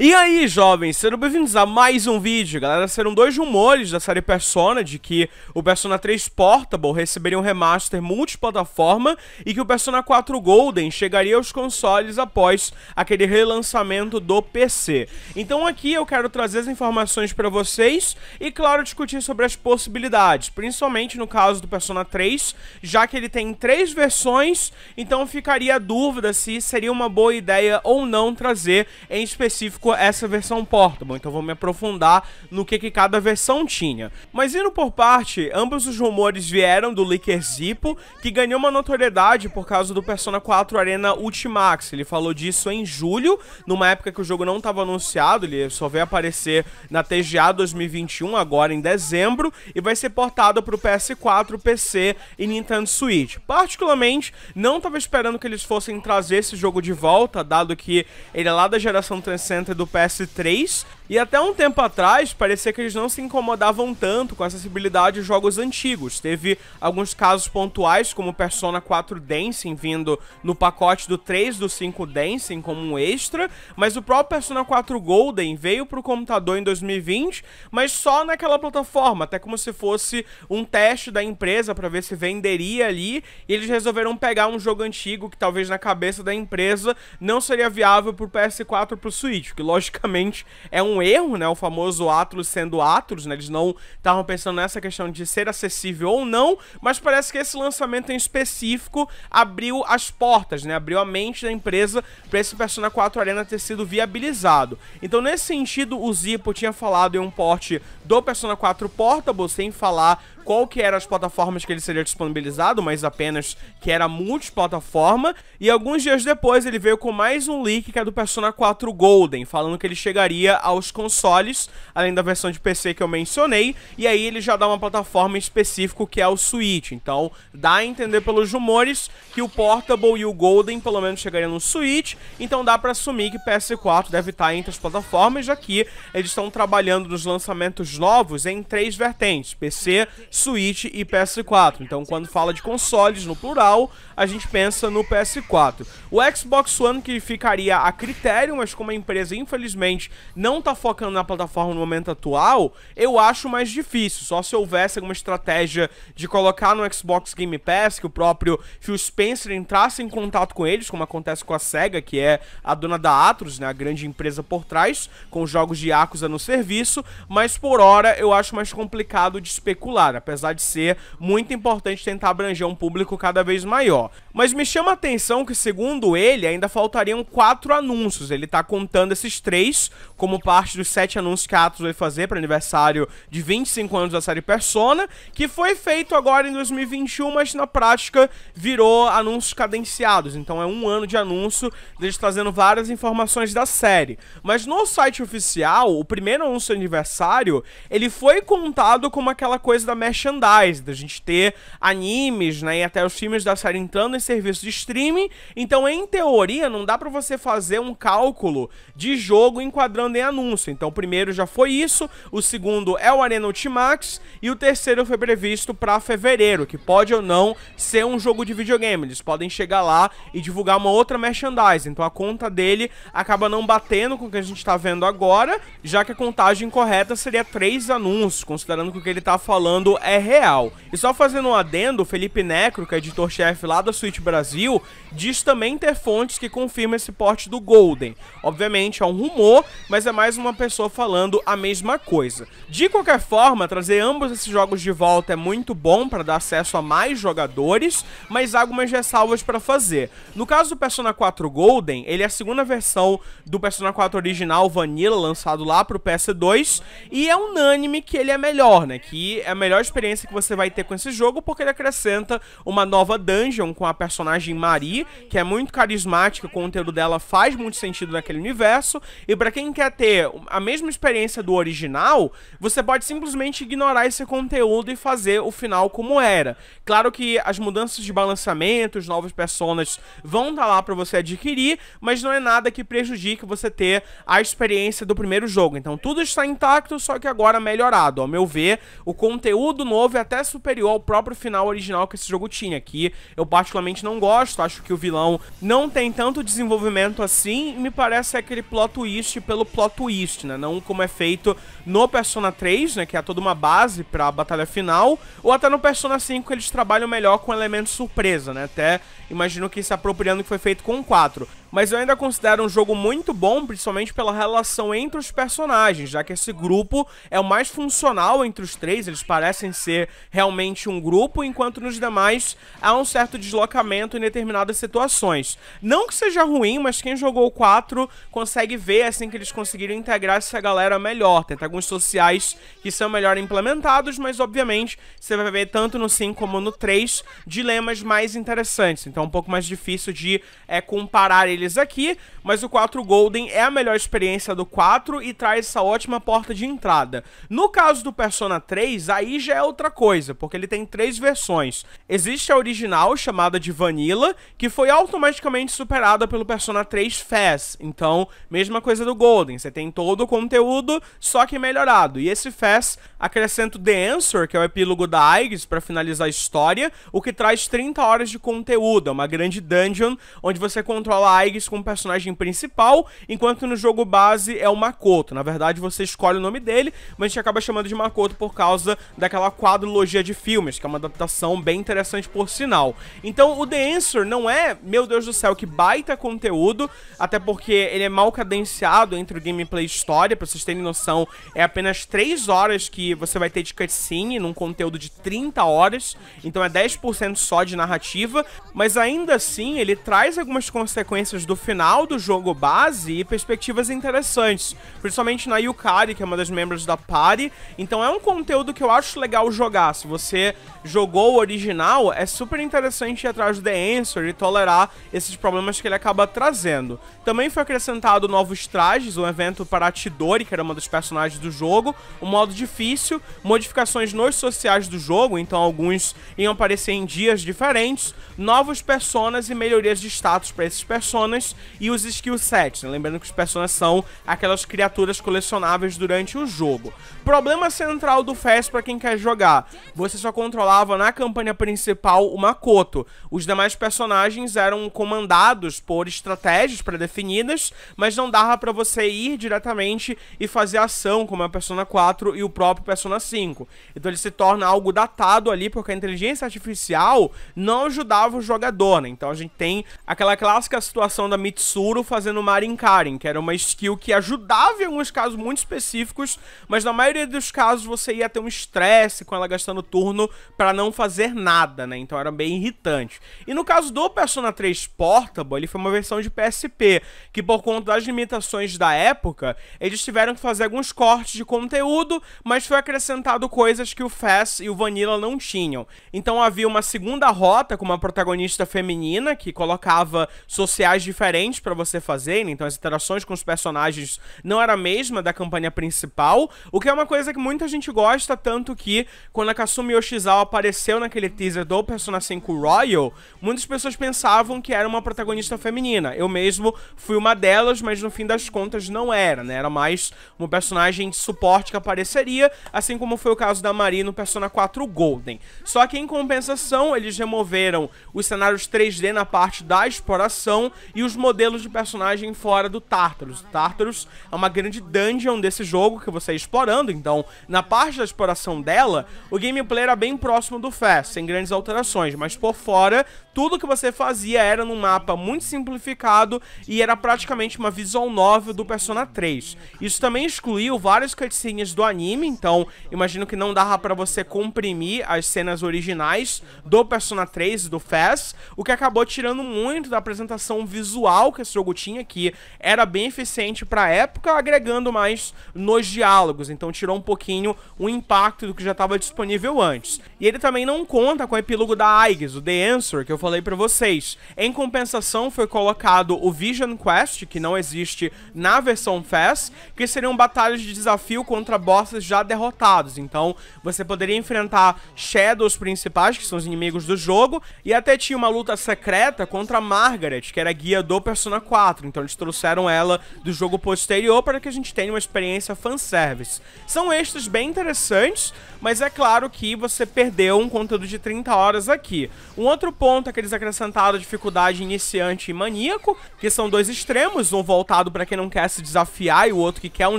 E aí, jovens, sejam bem-vindos a mais um vídeo. Galera, serão dois rumores da série Persona de que o Persona 3 Portable receberia um remaster multiplataforma e que o Persona 4 Golden chegaria aos consoles após aquele relançamento do PC. Então aqui eu quero trazer as informações para vocês e, claro, discutir sobre as possibilidades, principalmente no caso do Persona 3, já que ele tem três versões, então ficaria a dúvida se seria uma boa ideia ou não trazer em específico essa versão portable, então vou me aprofundar no que, que cada versão tinha. Mas indo por parte, ambos os rumores vieram do Licker Zippo, que ganhou uma notoriedade por causa do Persona 4 Arena Ultimax. Ele falou disso em julho, numa época que o jogo não estava anunciado, ele só veio aparecer na TGA 2021, agora em dezembro, e vai ser portado para o PS4, PC e Nintendo Switch. Particularmente, não estava esperando que eles fossem trazer esse jogo de volta, dado que ele é lá da geração 360 do PS3. E até um tempo atrás, parecia que eles não se incomodavam tanto com a acessibilidade de jogos antigos. Teve alguns casos pontuais, como Persona 4 Dancing vindo no pacote do 3 do 5 Dancing como um extra, mas o próprio Persona 4 Golden veio para o computador em 2020, mas só naquela plataforma, até como se fosse um teste da empresa para ver se venderia ali, e eles resolveram pegar um jogo antigo que talvez na cabeça da empresa não seria viável pro PS4 pro Switch, que logicamente é um erro, né? O famoso Atlas sendo Atlas, né? Eles não estavam pensando nessa questão de ser acessível ou não, mas parece que esse lançamento em específico abriu as portas, né? Abriu a mente da empresa para esse Persona 4 Arena ter sido viabilizado. Então, nesse sentido, o Zippo tinha falado em um porte do Persona 4 Portable, sem falar qual que eram as plataformas que ele seria disponibilizado, mas apenas que era multiplataforma. E alguns dias depois ele veio com mais um leak que é do Persona 4 Golden, falando que ele chegaria aos consoles, além da versão de PC que eu mencionei, e aí ele já dá uma plataforma específica que é o Switch. Então, dá a entender pelos rumores que o Portable e o Golden pelo menos chegariam no Switch, então dá para assumir que PS4 deve estar tá entre as plataformas, já que eles estão trabalhando nos lançamentos novos em três vertentes: PC, Switch e PS4. Então, quando fala de consoles no plural, a gente pensa no PS4. O Xbox One que ficaria a critério, mas como a empresa infelizmente não está focando na plataforma no momento atual, eu acho mais difícil. Só se houvesse alguma estratégia de colocar no Xbox Game Pass que o próprio Phil Spencer entrasse em contato com eles, como acontece com a Sega, que é a dona da Atros, né, a grande empresa por trás, com jogos de Yakuza no serviço, mas por hora eu acho mais complicado de especular. Né? cara, apesar de ser muito importante tentar abranger um público cada vez maior. Mas me chama a atenção que, segundo ele, ainda faltariam quatro anúncios. Ele tá contando esses três como parte dos sete anúncios que a Atos vai fazer para aniversário de 25 anos da série Persona, que foi feito agora em 2021, mas na prática virou anúncios cadenciados. Então é um ano de anúncio, eles trazendo várias informações da série. Mas no site oficial, o primeiro anúncio de aniversário, ele foi contado como aquela coisa da merchandise, da gente ter animes, né, e até os filmes da série entrando em serviço de streaming. Então, em teoria, não dá para você fazer um cálculo de jogo enquadrando em anúncio. Então, o primeiro já foi isso, o segundo é o Arena Ultimax e o terceiro foi previsto para fevereiro, que pode ou não ser um jogo de videogame. Eles podem chegar lá e divulgar uma outra merchandise. Então, a conta dele acaba não batendo com o que a gente tá vendo agora, já que a contagem correta seria três anúncios, considerando que o que ele tá falando é real. E só fazendo um adendo, o Felipe Necro, que é editor-chefe lá da Switch Brasil, diz também ter fontes que confirmam esse porte do Golden. Obviamente é um rumor, mas é mais uma pessoa falando a mesma coisa. De qualquer forma, trazer ambos esses jogos de volta é muito bom para dar acesso a mais jogadores, mas há algumas ressalvas para fazer. No caso do Persona 4 Golden, ele é a segunda versão do Persona 4 original Vanilla, lançado lá pro PS2, e é unânime que ele é melhor, né? Que é a melhor experiência que você vai ter com esse jogo, porque ele acrescenta uma nova dungeon com a personagem Marie, que é muito carismática, o conteúdo dela faz muito sentido naquele universo, e para quem quer ter a mesma experiência do original, você pode simplesmente ignorar esse conteúdo e fazer o final como era. Claro que as mudanças de balanceamento, os novos personagens vão estar tá lá para você adquirir, mas não é nada que prejudique você ter a experiência do primeiro jogo. Então tudo está intacto, só que agora melhorado. Ao meu ver, o conteúdo novo e até superior ao próprio final original que esse jogo tinha, que eu particularmente não gosto, acho que o vilão não tem tanto desenvolvimento assim, e me parece aquele plot twist pelo plot twist, né? Não como é feito no Persona 3, né, que é toda uma base para a batalha final, ou até no Persona 5 eles trabalham melhor com elementos surpresa, né? Até imagino que se apropriando que foi feito com o 4 mas eu ainda considero um jogo muito bom, principalmente pela relação entre os personagens, já que esse grupo é o mais funcional entre os três, eles parecem ser realmente um grupo, enquanto nos demais há um certo deslocamento em determinadas situações. Não que seja ruim, mas quem jogou o 4 consegue ver assim que eles conseguiram integrar essa galera melhor. Tem alguns sociais que são melhor implementados, mas obviamente você vai ver tanto no 5 como no 3 dilemas mais interessantes, então é um pouco mais difícil de é, comparar eles deles aqui, mas o 4 Golden é a melhor experiência do 4 e traz essa ótima porta de entrada. No caso do Persona 3, aí já é outra coisa, porque ele tem três versões. Existe a original, chamada de Vanilla, que foi automaticamente superada pelo Persona 3 Fast. Então, mesma coisa do Golden, você tem todo o conteúdo, só que melhorado. E esse Fast acrescenta o The Answer, que é o epílogo da Aegis, para finalizar a história, o que traz 30 horas de conteúdo, é uma grande dungeon onde você controla a Tigers como personagem principal, enquanto no jogo base é o Makoto. Na verdade, você escolhe o nome dele, mas a gente acaba chamando de Makoto por causa daquela quadrologia de filmes, que é uma adaptação bem interessante por sinal. Então, o The Answer não é, meu Deus do céu, que baita conteúdo, até porque ele é mal cadenciado entre o gameplay e história, pra vocês terem noção, é apenas 3 horas que você vai ter de cutscene num conteúdo de 30 horas, então é 10% só de narrativa, mas ainda assim ele traz algumas consequências do final do jogo base e perspectivas interessantes, principalmente na Yukari, que é uma das membros da party. Então é um conteúdo que eu acho legal jogar. Se você jogou o original, é super interessante ir atrás do The Answer e tolerar esses problemas que ele acaba trazendo. Também foi acrescentado novos trajes, um evento para a que era uma dos personagens do jogo, um modo difícil, modificações nos sociais do jogo, então alguns iam aparecer em dias diferentes, novos personas e melhorias de status para esses personagens personas e os skill sets. Né? Lembrando que os personas são aquelas criaturas colecionáveis durante o jogo. Problema central do Fest para quem quer jogar: você só controlava na campanha principal o Makoto. Os demais personagens eram comandados por estratégias pré-definidas, mas não dava para você ir diretamente e fazer ação como a é Persona 4 e o próprio Persona 5. Então ele se torna algo datado ali porque a inteligência artificial não ajudava o jogador, né? Então a gente tem aquela clássica situação versão da Mitsuru fazendo Marinkarin, que era uma skill que ajudava em alguns casos muito específicos, mas na maioria dos casos você ia ter um estresse com ela gastando turno para não fazer nada, né? Então era bem irritante. E no caso do Persona 3 Portable, ele foi uma versão de PSP, que por conta das limitações da época, eles tiveram que fazer alguns cortes de conteúdo, mas foi acrescentado coisas que o Fast e o Vanilla não tinham. Então havia uma segunda rota com uma protagonista feminina que colocava sociais diferentes para você fazer, né? então as interações com os personagens não era a mesma da campanha principal, o que é uma coisa que muita gente gosta, tanto que quando a Kasumi Yoshizawa apareceu naquele teaser do Persona 5 Royal, muitas pessoas pensavam que era uma protagonista feminina. Eu mesmo fui uma delas, mas no fim das contas não era, né? Era mais uma personagem de suporte que apareceria, assim como foi o caso da Marie no Persona 4 Golden. Só que em compensação, eles removeram os cenários 3D na parte da exploração e os modelos de personagem fora do Tartarus. Tartarus é uma grande dungeon desse jogo que você é explorando, então na parte da exploração dela, o gameplay era bem próximo do Fast, sem grandes alterações, mas por fora tudo que você fazia era num mapa muito simplificado e era praticamente uma visual nova do Persona 3. Isso também excluiu várias cutscenes do anime, então imagino que não dava para você comprimir as cenas originais do Persona 3 e do Fast, o que acabou tirando muito da apresentação visual que esse jogo tinha, que era bem eficiente pra época, agregando mais nos diálogos, então tirou um pouquinho o impacto do que já estava disponível antes. E ele também não conta com o epílogo da Aigs, o The Answer, que eu falei falei para vocês. Em compensação, foi colocado o Vision Quest, que não existe na versão FES, que seriam batalhas de desafio contra bosses já derrotados. Então, você poderia enfrentar Shadows principais, que são os inimigos do jogo, e até tinha uma luta secreta contra Margaret, que era guia do Persona 4. Então, eles trouxeram ela do jogo posterior para que a gente tenha uma experiência fanservice. São extras bem interessantes, mas é claro que você perdeu um conteúdo de 30 horas aqui. Um outro ponto é que eles acrescentaram dificuldade iniciante e maníaco, que são dois extremos, um voltado para quem não quer se desafiar e o outro que quer um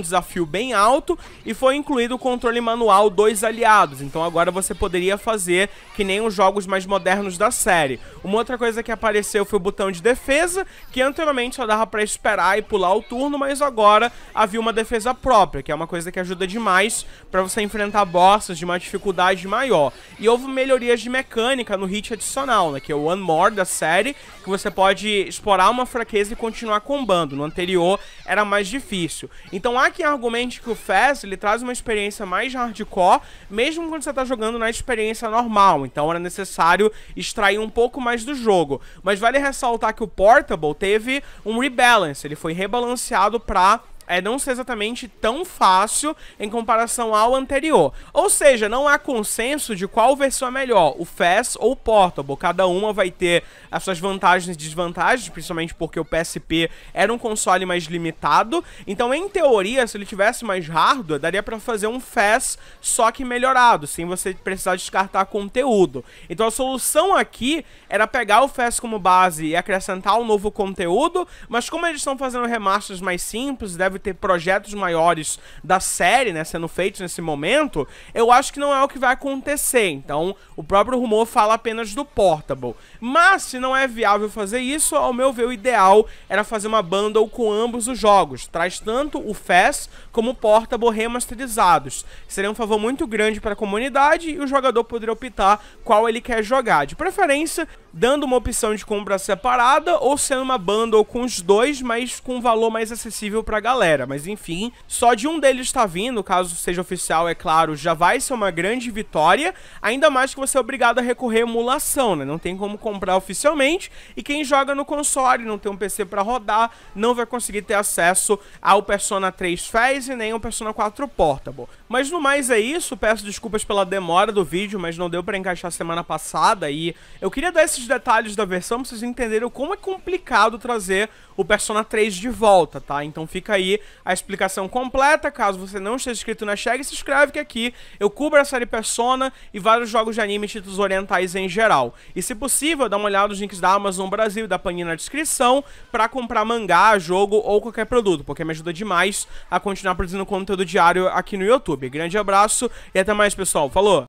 desafio bem alto, e foi incluído o controle manual dois aliados. Então agora você poderia fazer que nem os jogos mais modernos da série. Uma outra coisa que apareceu foi o botão de defesa, que anteriormente só dava para esperar e pular o turno, mas agora havia uma defesa própria, que é uma coisa que ajuda demais para você enfrentar bosses de uma dificuldade maior. E houve melhorias de mecânica no hit adicional, né, que é One More da série, que você pode explorar uma fraqueza e continuar combando. No anterior era mais difícil. Então há quem argumente que o Fez ele traz uma experiência mais hardcore, mesmo quando você está jogando na experiência normal. Então era necessário extrair um pouco mais do jogo. Mas vale ressaltar que o Portable teve um rebalance, ele foi rebalanceado para é, não ser exatamente tão fácil em comparação ao anterior. Ou seja, não há consenso de qual versão é melhor, o FAS ou o Portable. Cada uma vai ter as suas vantagens e desvantagens, principalmente porque o PSP era um console mais limitado. Então, em teoria, se ele tivesse mais hardware, daria para fazer um FAS só que melhorado, sem você precisar descartar conteúdo. Então, a solução aqui era pegar o FAS como base e acrescentar um novo conteúdo, mas como eles estão fazendo remasters mais simples, deve ter projetos maiores da série, né, sendo feitos nesse momento, eu acho que não é o que vai acontecer. Então, o próprio rumor fala apenas do Portable. Mas, se não é viável fazer isso, ao meu ver, o ideal era fazer uma bundle com ambos os jogos. Traz tanto o FES como o Portable remasterizados. Seria um favor muito grande para a comunidade e o jogador poderia optar qual ele quer jogar. De preferência, dando uma opção de compra separada ou sendo uma bundle com os dois, mas com um valor mais acessível para a galera galera, mas enfim, só de um deles está tá vindo, caso seja oficial, é claro, já vai ser uma grande vitória, ainda mais que você é obrigado a recorrer à emulação, né? Não tem como comprar oficialmente, e quem joga no console, não tem um PC para rodar, não vai conseguir ter acesso ao Persona 3 e nem ao Persona 4 Portable. Mas no mais é isso, peço desculpas pela demora do vídeo, mas não deu para encaixar semana passada e eu queria dar esses detalhes da versão pra vocês entenderem como é complicado trazer o Persona 3 de volta, tá? Então fica aí a explicação completa. Caso você não esteja inscrito na Shag, se inscreve que aqui eu cubro a série Persona e vários jogos de anime e títulos orientais em geral. E se possível, dá uma olhada nos links da Amazon Brasil e da Panini na descrição para comprar mangá, jogo ou qualquer produto, porque me ajuda demais a continuar produzindo conteúdo diário aqui no YouTube. Grande abraço e até mais, pessoal. Falou!